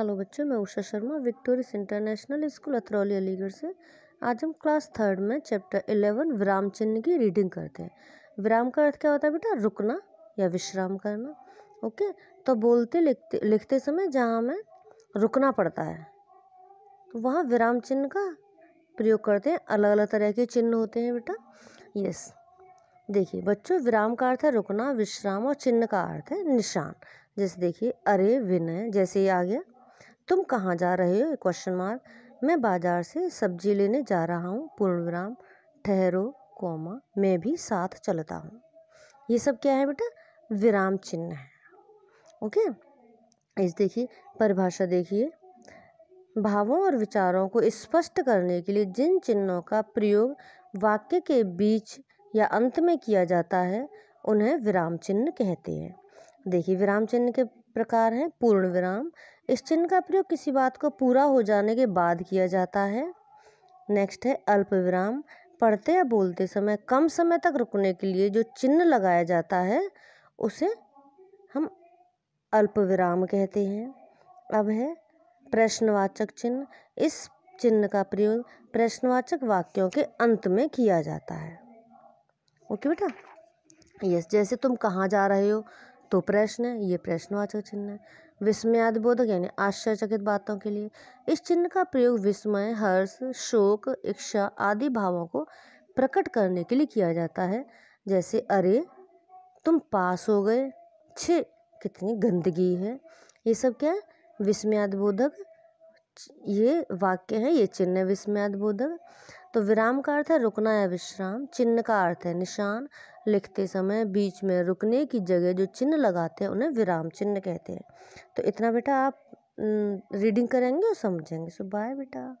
hello बच्चों मैं Usha Sharma victorious international school Athrauli Aligarh से आज हम क्लास थर्ड में चैप्टर इलेवन विराम चिन्ह की रीडिंग करते हैं विराम का अर्थ क्या होता है बेटा रुकना या विश्राम करना ओके तो बोलते लिखते लिखते समय जहाँ हमें रुकना पड़ता है तो वहाँ विराम चिन्ह का प्रयोग करते हैं अलग अलग तरह के चिन्ह होते हैं बेटा यस देखिए बच्चों विराम का अर्थ है रुकना विश्राम और चिन्ह का अर्थ है निशान जैसे देखिए अरे विनय जैसे ये आ गया तुम कहाँ जा रहे हो क्वेश्चन मार्क मैं बाजार से सब्जी लेने जा रहा हूँ पूर्ण विराम ठहरो कोमा मैं भी साथ चलता हूँ ये सब क्या है बेटा विराम चिन्ह है ओके इस देखिए परिभाषा देखिए भावों और विचारों को स्पष्ट करने के लिए जिन चिन्हों का प्रयोग वाक्य के बीच या अंत में किया जाता है उन्हें विराम चिन्ह कहते हैं देखिए विराम चिन्ह के प्रकार हैं पूर्ण विराम इस चिन्ह का प्रयोग किसी बात को पूरा हो जाने के बाद किया जाता है नेक्स्ट है अल्प विराम पढ़ते या बोलते समय कम समय तक रुकने के लिए जो चिन्ह लगाया जाता है उसे हम अल्प विराम कहते हैं अब है प्रश्नवाचक चिन्ह इस चिन्ह का प्रयोग प्रश्नवाचक वाक्यों के अंत में किया जाता है ओके बेटा यस जैसे तुम कहाँ जा रहे हो तो प्रश्न है ये प्रश्नवाचक चिन्ह है विस्मयादबोधक यानी आश्चर्यचकित बातों के लिए इस चिन्ह का प्रयोग विस्मय हर्ष शोक इच्छा आदि भावों को प्रकट करने के लिए किया जाता है जैसे अरे तुम पास हो गए छे कितनी गंदगी है ये सब क्या है विस्मयादबोधक ये वाक्य है ये चिन्ह विस्मयादिबोधक तो विराम का अर्थ है रुकना या विश्राम चिन्ह का अर्थ है निशान लिखते समय बीच में रुकने की जगह जो चिन्ह लगाते हैं उन्हें विराम चिन्ह कहते हैं तो इतना बेटा आप रीडिंग करेंगे और समझेंगे सो बाय बेटा